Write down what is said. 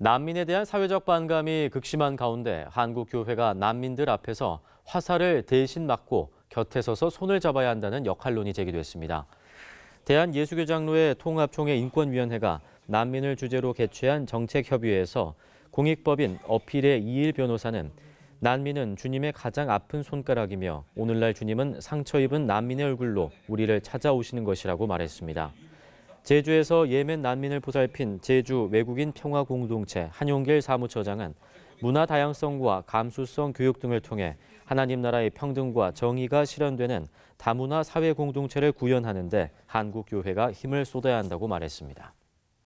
난민에 대한 사회적 반감이 극심한 가운데 한국교회가 난민들 앞에서 화살을 대신 맞고 곁에 서서 손을 잡아야 한다는 역할론이 제기됐습니다. 대한예수교장로의 통합총회 인권위원회가 난민을 주제로 개최한 정책협의회에서 공익법인 어필의 이일 변호사는 난민은 주님의 가장 아픈 손가락이며 오늘날 주님은 상처 입은 난민의 얼굴로 우리를 찾아오시는 것이라고 말했습니다. 제주에서 예멘 난민을 보살핀 제주 외국인 평화 공동체 한용길 사무처장은 문화 다양성과 감수성 교육 등을 통해 하나님 나라의 평등과 정의가 실현되는 다문화 사회 공동체를 구현하는 데 한국 교회가 힘을 쏟아야 한다고 말했습니다.